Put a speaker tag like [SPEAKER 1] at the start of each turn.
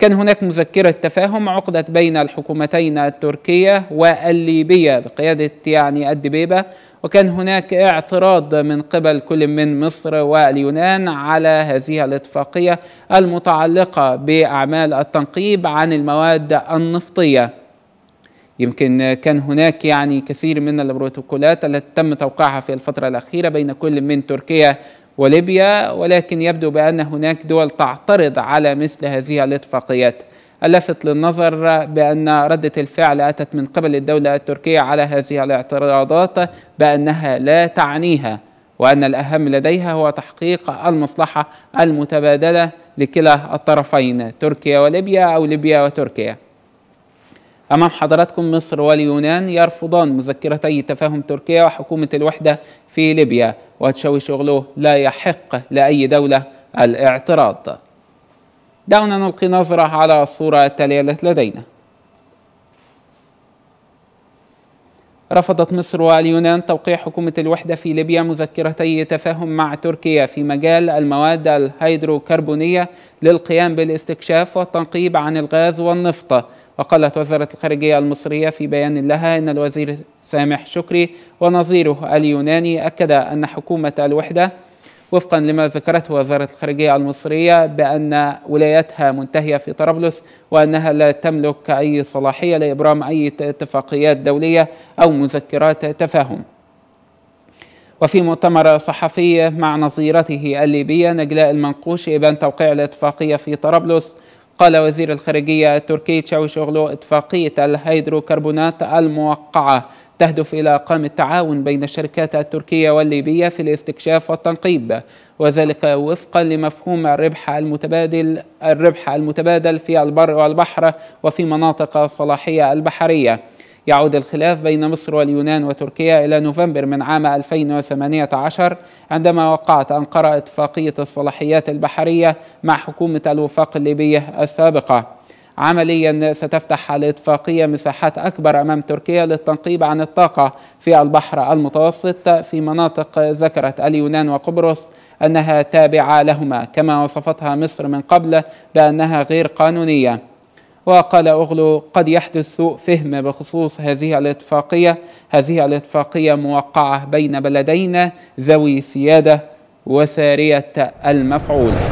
[SPEAKER 1] كان هناك مذكرة تفاهم عقدت بين الحكومتين التركية والليبية بقيادة يعني الدبيبة وكان هناك اعتراض من قبل كل من مصر واليونان على هذه الاتفاقية المتعلقة بأعمال التنقيب عن المواد النفطية يمكن كان هناك يعني كثير من البروتوكولات التي تم توقيعها في الفترة الأخيرة بين كل من تركيا وليبيا ولكن يبدو بأن هناك دول تعترض على مثل هذه الاتفاقيات ألفت للنظر بأن ردة الفعل أتت من قبل الدولة التركية على هذه الاعتراضات بأنها لا تعنيها وأن الأهم لديها هو تحقيق المصلحة المتبادلة لكلا الطرفين تركيا وليبيا أو ليبيا وتركيا أمام حضراتكم مصر واليونان يرفضان مذكرتي تفاهم تركيا وحكومة الوحدة في ليبيا وهتشاوي شغله لا يحق لأي دولة الاعتراض دعونا نلقي نظرة على الصورة التالية التي لدينا رفضت مصر واليونان توقيع حكومة الوحدة في ليبيا مذكرتي تفاهم مع تركيا في مجال المواد الهيدروكربونية للقيام بالاستكشاف والتنقيب عن الغاز والنفط وقالت وزارة الخارجية المصرية في بيان لها إن الوزير سامح شكري ونظيره اليوناني أكدا أن حكومة الوحدة وفقا لما ذكرته وزارة الخارجية المصرية بأن ولايتها منتهية في طرابلس وأنها لا تملك أي صلاحية لإبرام أي اتفاقيات دولية أو مذكرات تفاهم وفي مؤتمر صحفي مع نظيرته الليبية نجلاء المنقوش إبان توقيع الاتفاقية في طرابلس قال وزير الخارجية التركي أغلو اتفاقية الهيدروكربونات الموقعة تهدف إلى إقامة تعاون بين الشركات التركية والليبية في الاستكشاف والتنقيب وذلك وفقا لمفهوم الربح المتبادل الربح المتبادل في البر والبحر وفي مناطق الصلاحية البحرية يعود الخلاف بين مصر واليونان وتركيا إلى نوفمبر من عام 2018 عندما وقعت أنقرة اتفاقية الصلاحيات البحرية مع حكومة الوفاق الليبية السابقة عمليا ستفتح الاتفاقية مساحات أكبر أمام تركيا للتنقيب عن الطاقة في البحر المتوسط في مناطق ذكرت اليونان وقبرص أنها تابعة لهما كما وصفتها مصر من قبل بأنها غير قانونية وقال أغلو قد يحدث سوء فهم بخصوص هذه الاتفاقية هذه الاتفاقية موقعة بين بلدين ذوي سيادة وسارية المفعول